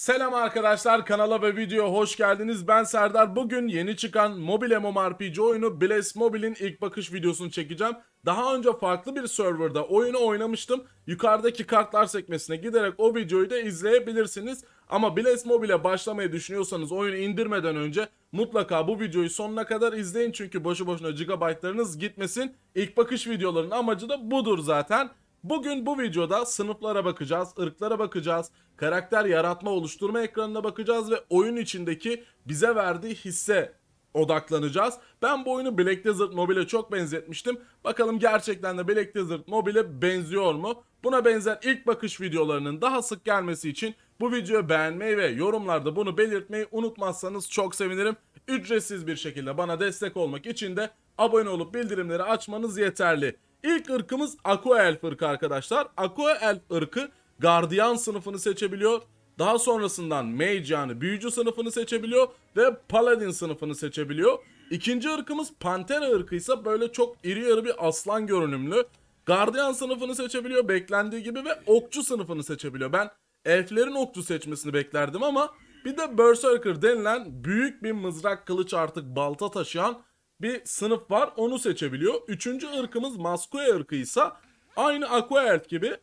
Selam arkadaşlar kanala ve video hoş geldiniz. Ben Serdar. Bugün yeni çıkan Mobile MMORPG oyunu Blaze Mobile'in ilk bakış videosunu çekeceğim. Daha önce farklı bir serverda oyunu oynamıştım. Yukarıdaki kartlar sekmesine giderek o videoyu da izleyebilirsiniz. Ama Blaze Mobile'e başlamayı düşünüyorsanız oyunu indirmeden önce mutlaka bu videoyu sonuna kadar izleyin. Çünkü boşu boşuna gigabaytlarınız gitmesin. İlk bakış videolarının amacı da budur zaten. Bugün bu videoda sınıflara bakacağız, ırklara bakacağız, karakter yaratma oluşturma ekranına bakacağız ve oyun içindeki bize verdiği hisse odaklanacağız. Ben bu oyunu Black Desert Mobile'e çok benzetmiştim. Bakalım gerçekten de Black Desert Mobile'e benziyor mu? Buna benzer ilk bakış videolarının daha sık gelmesi için bu videoyu beğenmeyi ve yorumlarda bunu belirtmeyi unutmazsanız çok sevinirim. Ücretsiz bir şekilde bana destek olmak için de abone olup bildirimleri açmanız yeterli. İlk ırkımız Aqua Elf ırkı arkadaşlar. Aqua Elf ırkı gardiyan sınıfını seçebiliyor. Daha sonrasından Mage yani büyücü sınıfını seçebiliyor ve Paladin sınıfını seçebiliyor. İkinci ırkımız Pantera ırkıysa böyle çok iri yarı bir aslan görünümlü. Gardiyan sınıfını seçebiliyor beklendiği gibi ve okçu sınıfını seçebiliyor. Ben elflerin okçu seçmesini beklerdim ama bir de Berserker denilen büyük bir mızrak kılıç artık balta taşıyan bir sınıf var onu seçebiliyor. Üçüncü ırkımız Maskue ırkıysa aynı Aquaert gibi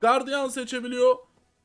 Guardian seçebiliyor,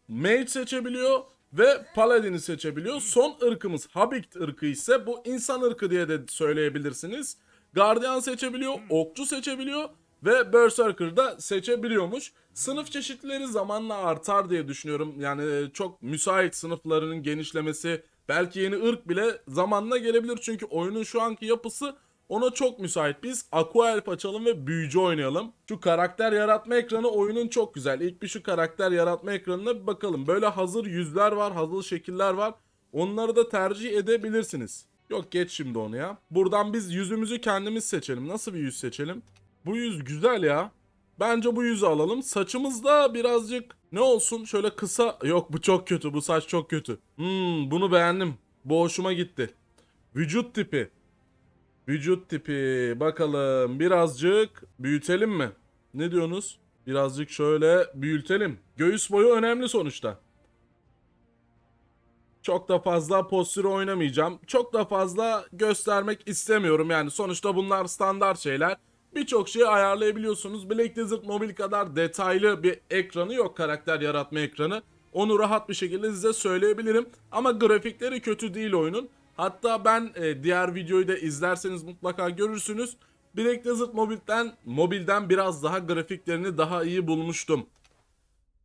Mage seçebiliyor ve Paladin'i seçebiliyor. Son ırkımız Habit ırkı ise bu insan ırkı diye de söyleyebilirsiniz. Guardian seçebiliyor, hmm. Okçu seçebiliyor ve Berserker da seçebiliyormuş. Sınıf çeşitleri zamanla artar diye düşünüyorum. Yani e, çok müsait sınıflarının genişlemesi Belki yeni ırk bile zamanla gelebilir çünkü oyunun şu anki yapısı ona çok müsait. Biz Aqua Elf açalım ve büyücü oynayalım. Şu karakter yaratma ekranı oyunun çok güzel. İlk bir şu karakter yaratma ekranına bir bakalım. Böyle hazır yüzler var, hazır şekiller var. Onları da tercih edebilirsiniz. Yok geç şimdi onu ya. Buradan biz yüzümüzü kendimiz seçelim. Nasıl bir yüz seçelim? Bu yüz güzel ya. Bence bu yüzü alalım. Saçımızda birazcık ne olsun şöyle kısa. Yok bu çok kötü bu saç çok kötü. Hmm bunu beğendim. Bu hoşuma gitti. Vücut tipi. Vücut tipi bakalım birazcık büyütelim mi? Ne diyorsunuz? Birazcık şöyle büyütelim. Göğüs boyu önemli sonuçta. Çok da fazla postürü oynamayacağım. Çok da fazla göstermek istemiyorum yani. Sonuçta bunlar standart şeyler birçok şeyi ayarlayabiliyorsunuz. Black Desert Mobile kadar detaylı bir ekranı yok karakter yaratma ekranı. Onu rahat bir şekilde size söyleyebilirim. Ama grafikleri kötü değil oyunun. Hatta ben e, diğer videoyu da izlerseniz mutlaka görürsünüz. Black Desert Mobile'den, mobilden biraz daha grafiklerini daha iyi bulmuştum.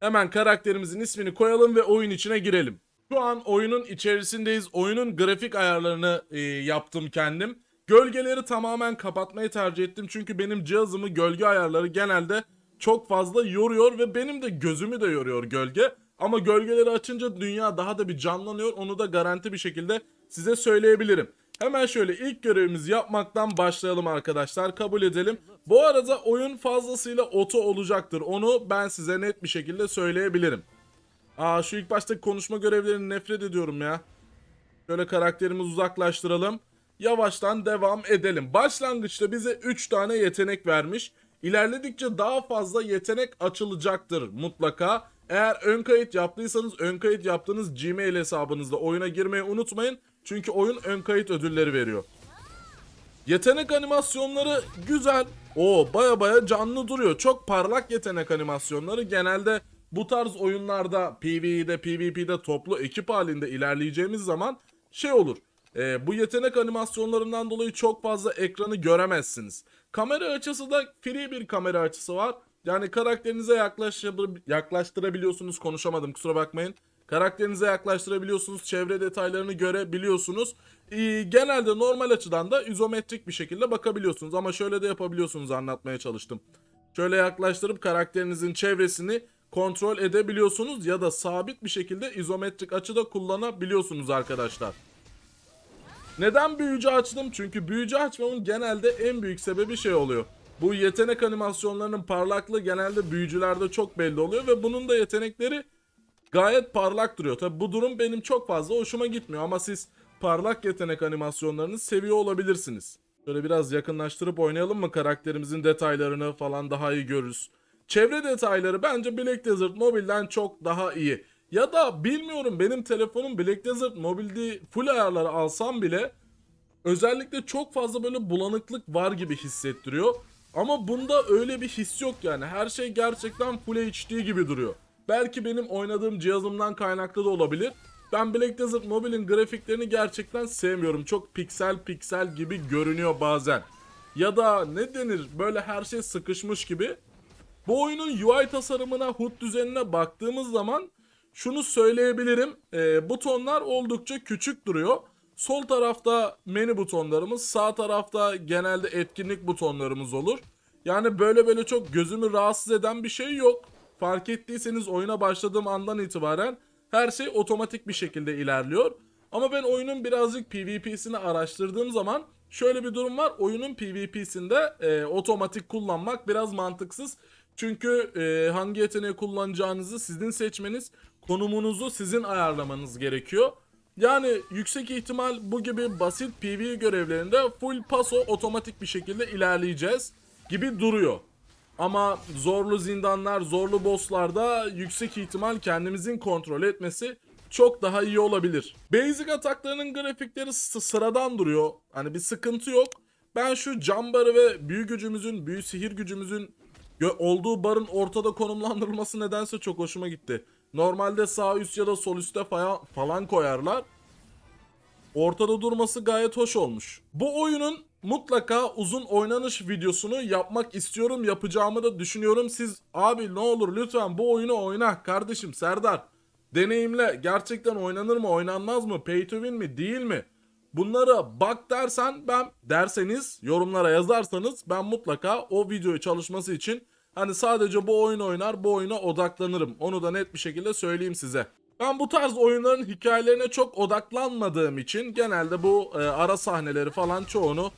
Hemen karakterimizin ismini koyalım ve oyun içine girelim. Şu an oyunun içerisindeyiz. Oyunun grafik ayarlarını e, yaptım kendim. Gölgeleri tamamen kapatmayı tercih ettim çünkü benim cihazımı gölge ayarları genelde çok fazla yoruyor ve benim de gözümü de yoruyor gölge. Ama gölgeleri açınca dünya daha da bir canlanıyor onu da garanti bir şekilde size söyleyebilirim. Hemen şöyle ilk görevimizi yapmaktan başlayalım arkadaşlar kabul edelim. Bu arada oyun fazlasıyla oto olacaktır onu ben size net bir şekilde söyleyebilirim. Aa şu ilk başta konuşma görevlerini nefret ediyorum ya. Şöyle karakterimizi uzaklaştıralım yavaştan devam edelim. Başlangıçta bize 3 tane yetenek vermiş. İlerledikçe daha fazla yetenek açılacaktır mutlaka. Eğer ön kayıt yaptıysanız ön kayıt yaptığınız Gmail hesabınızda oyuna girmeyi unutmayın. Çünkü oyun ön kayıt ödülleri veriyor. Yetenek animasyonları güzel. O baya baya canlı duruyor. Çok parlak yetenek animasyonları. Genelde bu tarz oyunlarda PvE'de, PvP'de toplu ekip halinde ilerleyeceğimiz zaman şey olur e, bu yetenek animasyonlarından dolayı çok fazla ekranı göremezsiniz. Kamera açısı da free bir kamera açısı var. Yani karakterinize yaklaş, yaklaştırabiliyorsunuz. Konuşamadım kusura bakmayın. Karakterinize yaklaştırabiliyorsunuz. Çevre detaylarını görebiliyorsunuz. Ee, genelde normal açıdan da izometrik bir şekilde bakabiliyorsunuz. Ama şöyle de yapabiliyorsunuz anlatmaya çalıştım. Şöyle yaklaştırıp karakterinizin çevresini kontrol edebiliyorsunuz ya da sabit bir şekilde izometrik açıda kullanabiliyorsunuz arkadaşlar. Neden büyücü açtım? Çünkü büyücü açmamın genelde en büyük sebebi şey oluyor. Bu yetenek animasyonlarının parlaklığı genelde büyücülerde çok belli oluyor ve bunun da yetenekleri gayet parlak duruyor. Tabi bu durum benim çok fazla hoşuma gitmiyor ama siz parlak yetenek animasyonlarını seviyor olabilirsiniz. Şöyle biraz yakınlaştırıp oynayalım mı karakterimizin detaylarını falan daha iyi görürüz. Çevre detayları bence Black Desert Mobile'den çok daha iyi. Ya da bilmiyorum benim telefonum Black Desert mobilde full ayarları alsam bile özellikle çok fazla böyle bulanıklık var gibi hissettiriyor. Ama bunda öyle bir his yok yani her şey gerçekten full HD gibi duruyor. Belki benim oynadığım cihazımdan kaynaklı da olabilir. Ben Black Desert Mobile'in grafiklerini gerçekten sevmiyorum. Çok piksel piksel gibi görünüyor bazen. Ya da ne denir böyle her şey sıkışmış gibi. Bu oyunun UI tasarımına, HUD düzenine baktığımız zaman şunu söyleyebilirim. E, butonlar oldukça küçük duruyor. Sol tarafta menü butonlarımız, sağ tarafta genelde etkinlik butonlarımız olur. Yani böyle böyle çok gözümü rahatsız eden bir şey yok. Fark ettiyseniz oyuna başladığım andan itibaren her şey otomatik bir şekilde ilerliyor. Ama ben oyunun birazcık PvP'sini araştırdığım zaman şöyle bir durum var. Oyunun PvP'sinde e, otomatik kullanmak biraz mantıksız. Çünkü e, hangi yeteneği kullanacağınızı sizin seçmeniz konumunuzu sizin ayarlamanız gerekiyor. Yani yüksek ihtimal bu gibi basit PV görevlerinde full paso otomatik bir şekilde ilerleyeceğiz gibi duruyor. Ama zorlu zindanlar, zorlu bosslarda yüksek ihtimal kendimizin kontrol etmesi çok daha iyi olabilir. Basic ataklarının grafikleri sıradan duruyor. Hani bir sıkıntı yok. Ben şu cam barı ve büyü gücümüzün, büyü sihir gücümüzün olduğu barın ortada konumlandırılması nedense çok hoşuma gitti. Normalde sağ üst ya da sol üste falan koyarlar. Ortada durması gayet hoş olmuş. Bu oyunun mutlaka uzun oynanış videosunu yapmak istiyorum. Yapacağımı da düşünüyorum. Siz abi ne olur lütfen bu oyunu oyna kardeşim Serdar. Deneyimle gerçekten oynanır mı oynanmaz mı pay to win mi değil mi? Bunlara bak dersen ben derseniz yorumlara yazarsanız ben mutlaka o videoyu çalışması için Hani sadece bu oyun oynar bu oyuna odaklanırım. Onu da net bir şekilde söyleyeyim size. Ben bu tarz oyunların hikayelerine çok odaklanmadığım için genelde bu e, ara sahneleri falan çoğunu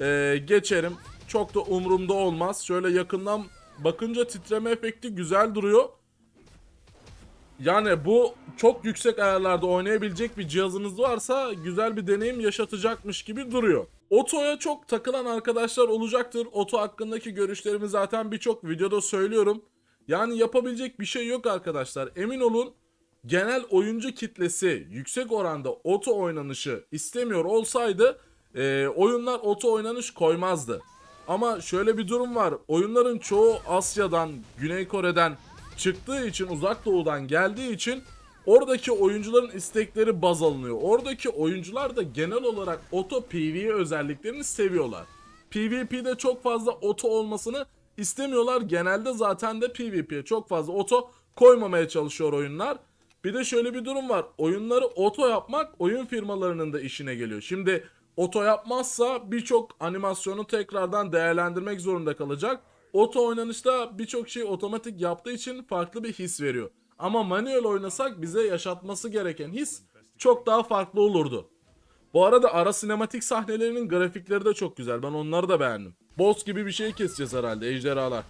e, geçerim. Çok da umurumda olmaz. Şöyle yakından bakınca titreme efekti güzel duruyor. Yani bu çok yüksek ayarlarda oynayabilecek bir cihazınız varsa güzel bir deneyim yaşatacakmış gibi duruyor. Oto'ya çok takılan arkadaşlar olacaktır. Oto hakkındaki görüşlerimi zaten birçok videoda söylüyorum. Yani yapabilecek bir şey yok arkadaşlar. Emin olun genel oyuncu kitlesi yüksek oranda oto oynanışı istemiyor olsaydı e, oyunlar oto oynanış koymazdı. Ama şöyle bir durum var. Oyunların çoğu Asya'dan, Güney Kore'den çıktığı için, uzak doğudan geldiği için Oradaki oyuncuların istekleri baz alınıyor. Oradaki oyuncular da genel olarak oto PvE özelliklerini seviyorlar. PvP'de çok fazla oto olmasını istemiyorlar. Genelde zaten de PvP'ye çok fazla oto koymamaya çalışıyor oyunlar. Bir de şöyle bir durum var. Oyunları oto yapmak oyun firmalarının da işine geliyor. Şimdi oto yapmazsa birçok animasyonu tekrardan değerlendirmek zorunda kalacak. Oto oynanışta birçok şey otomatik yaptığı için farklı bir his veriyor. Ama manuel oynasak bize yaşatması gereken his çok daha farklı olurdu. Bu arada ara sinematik sahnelerinin grafikleri de çok güzel. Ben onları da beğendim. Boss gibi bir şey keseceğiz herhalde ejderhalar.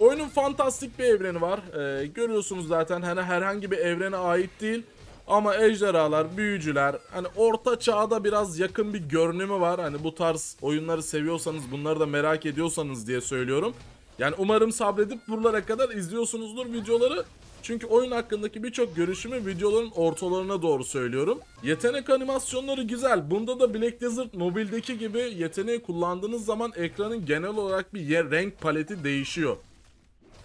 Oyunun fantastik bir evreni var. Ee, görüyorsunuz zaten hani herhangi bir evrene ait değil. Ama ejderhalar, büyücüler hani orta çağda biraz yakın bir görünümü var. Hani bu tarz oyunları seviyorsanız bunları da merak ediyorsanız diye söylüyorum. Yani umarım sabredip buralara kadar izliyorsunuzdur videoları. Çünkü oyun hakkındaki birçok görüşümü videoların ortalarına doğru söylüyorum. Yetenek animasyonları güzel. Bunda da Black Desert mobildeki gibi yeteneği kullandığınız zaman ekranın genel olarak bir yer renk paleti değişiyor.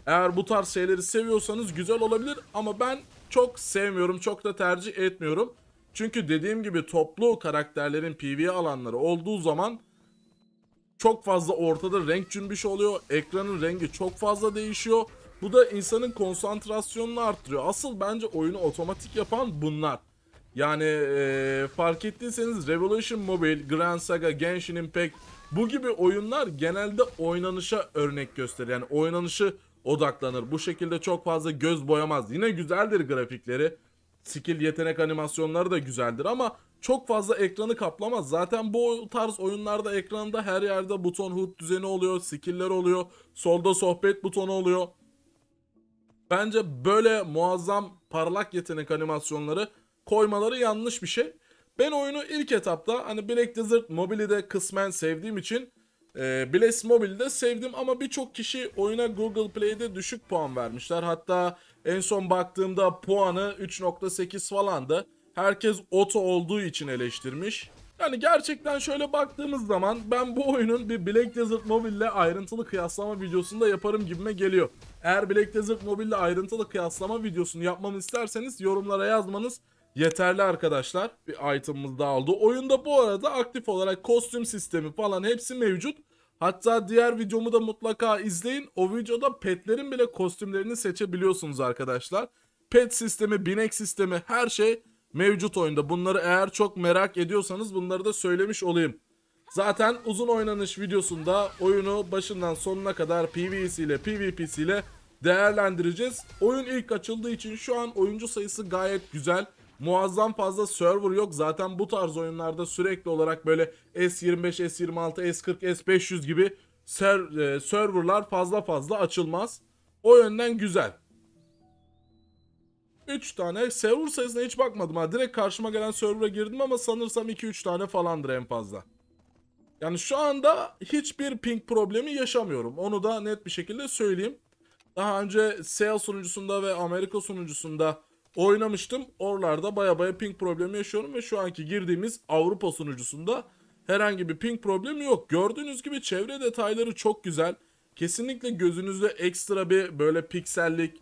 Eğer bu tarz şeyleri seviyorsanız güzel olabilir ama ben çok sevmiyorum, çok da tercih etmiyorum. Çünkü dediğim gibi toplu karakterlerin PV alanları olduğu zaman çok fazla ortada renk cümbüşü oluyor. Ekranın rengi çok fazla değişiyor. Bu da insanın konsantrasyonunu arttırıyor. Asıl bence oyunu otomatik yapan bunlar. Yani e, fark ettiyseniz Revolution Mobile, Grand Saga, Genshin Impact bu gibi oyunlar genelde oynanışa örnek gösterir. Yani oynanışı odaklanır. Bu şekilde çok fazla göz boyamaz. Yine güzeldir grafikleri. Skill yetenek animasyonları da güzeldir ama çok fazla ekranı kaplamaz. Zaten bu tarz oyunlarda ekranda her yerde buton HUD düzeni oluyor, skill'ler oluyor, solda sohbet butonu oluyor. Bence böyle muazzam parlak yetenek animasyonları koymaları yanlış bir şey. Ben oyunu ilk etapta hani Black Desert Mobile'i kısmen sevdiğim için e, Blaze Mobile'i sevdim ama birçok kişi oyuna Google Play'de düşük puan vermişler. Hatta en son baktığımda puanı 3.8 falandı. Herkes oto olduğu için eleştirmiş. Yani gerçekten şöyle baktığımız zaman ben bu oyunun bir Black Desert Mobile ile ayrıntılı kıyaslama da yaparım gibime geliyor. Eğer Black Desert Mobile ile ayrıntılı kıyaslama videosunu yapmamı isterseniz yorumlara yazmanız yeterli arkadaşlar. Bir item'ımız daha oldu. Oyunda bu arada aktif olarak kostüm sistemi falan hepsi mevcut. Hatta diğer videomu da mutlaka izleyin. O videoda petlerin bile kostümlerini seçebiliyorsunuz arkadaşlar. Pet sistemi, binek sistemi her şey mevcut oyunda. Bunları eğer çok merak ediyorsanız bunları da söylemiş olayım. Zaten uzun oynanış videosunda oyunu başından sonuna kadar PvE'siyle PvP'siyle değerlendireceğiz. Oyun ilk açıldığı için şu an oyuncu sayısı gayet güzel. Muazzam fazla server yok. Zaten bu tarz oyunlarda sürekli olarak böyle S25, S26, S40, S500 gibi e, serverlar fazla fazla açılmaz. O yönden güzel. 3 tane server sayısına hiç bakmadım ha. Direkt karşıma gelen server'a girdim ama sanırsam 2-3 tane falandır en fazla. Yani şu anda hiçbir ping problemi yaşamıyorum. Onu da net bir şekilde söyleyeyim. Daha önce Sale sunucusunda ve Amerika sunucusunda oynamıştım. Oralarda baya baya ping problemi yaşıyorum ve şu anki girdiğimiz Avrupa sunucusunda herhangi bir ping problemi yok. Gördüğünüz gibi çevre detayları çok güzel. Kesinlikle gözünüzde ekstra bir böyle piksellik,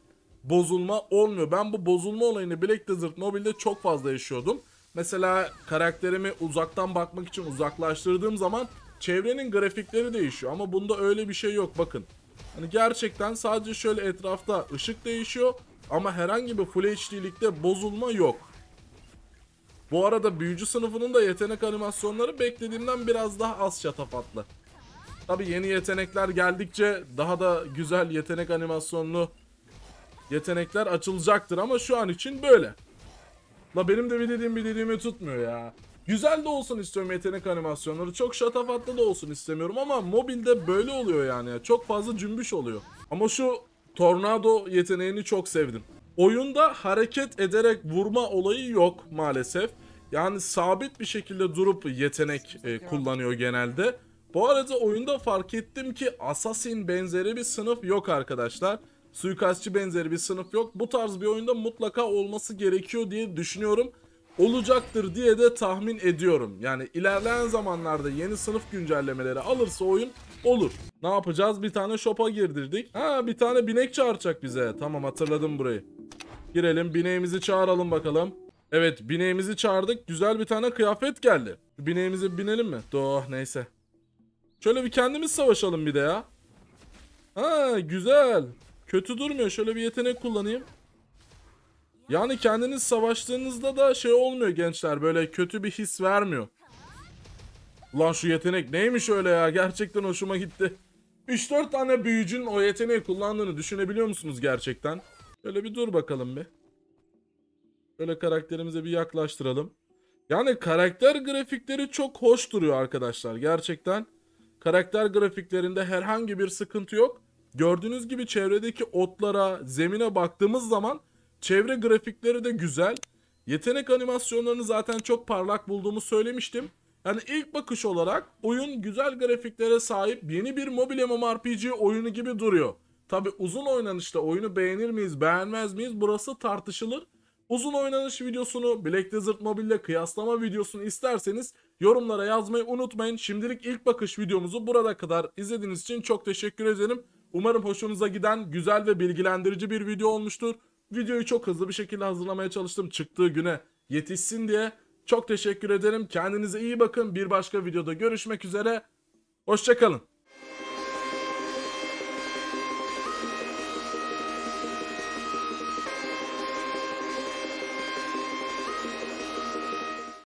bozulma olmuyor. Ben bu bozulma olayını Black Desert Mobile'de çok fazla yaşıyordum. Mesela karakterimi uzaktan bakmak için uzaklaştırdığım zaman çevrenin grafikleri değişiyor ama bunda öyle bir şey yok bakın. Hani gerçekten sadece şöyle etrafta ışık değişiyor ama herhangi bir Full HD'likte bozulma yok. Bu arada büyücü sınıfının da yetenek animasyonları beklediğimden biraz daha az şatafatlı. Tabi yeni yetenekler geldikçe daha da güzel yetenek animasyonlu yetenekler açılacaktır ama şu an için böyle. La benim de bir dediğim bir dediğimi tutmuyor ya. Güzel de olsun istiyorum yetenek animasyonları. Çok şatafatlı da olsun istemiyorum ama mobilde böyle oluyor yani. Çok fazla cümbüş oluyor. Ama şu tornado yeteneğini çok sevdim. Oyunda hareket ederek vurma olayı yok maalesef. Yani sabit bir şekilde durup yetenek e, kullanıyor genelde. Bu arada oyunda fark ettim ki Assassin benzeri bir sınıf yok arkadaşlar suikastçı benzeri bir sınıf yok. Bu tarz bir oyunda mutlaka olması gerekiyor diye düşünüyorum. Olacaktır diye de tahmin ediyorum. Yani ilerleyen zamanlarda yeni sınıf güncellemeleri alırsa oyun olur. Ne yapacağız? Bir tane shop'a girdirdik. Ha bir tane binek çağıracak bize. Tamam hatırladım burayı. Girelim bineğimizi çağıralım bakalım. Evet bineğimizi çağırdık. Güzel bir tane kıyafet geldi. Bineğimizi binelim mi? Doğ neyse. Şöyle bir kendimiz savaşalım bir de ya. Ha güzel. Kötü durmuyor. Şöyle bir yetenek kullanayım. Yani kendiniz savaştığınızda da şey olmuyor gençler. Böyle kötü bir his vermiyor. Ulan şu yetenek neymiş öyle ya? Gerçekten hoşuma gitti. 3-4 tane büyücün o yeteneği kullandığını düşünebiliyor musunuz gerçekten? Şöyle bir dur bakalım bir. Şöyle karakterimize bir yaklaştıralım. Yani karakter grafikleri çok hoş duruyor arkadaşlar gerçekten. Karakter grafiklerinde herhangi bir sıkıntı yok. Gördüğünüz gibi çevredeki otlara, zemine baktığımız zaman çevre grafikleri de güzel. Yetenek animasyonlarını zaten çok parlak bulduğumu söylemiştim. Yani ilk bakış olarak oyun güzel grafiklere sahip yeni bir mobil MMORPG oyunu gibi duruyor. Tabi uzun oynanışta oyunu beğenir miyiz beğenmez miyiz burası tartışılır. Uzun oynanış videosunu, Black Desert Mobile ile kıyaslama videosunu isterseniz yorumlara yazmayı unutmayın. Şimdilik ilk bakış videomuzu burada kadar izlediğiniz için çok teşekkür ederim. Umarım hoşunuza giden güzel ve bilgilendirici bir video olmuştur. Videoyu çok hızlı bir şekilde hazırlamaya çalıştım çıktığı güne yetişsin diye. Çok teşekkür ederim. Kendinize iyi bakın. Bir başka videoda görüşmek üzere. Hoşçakalın.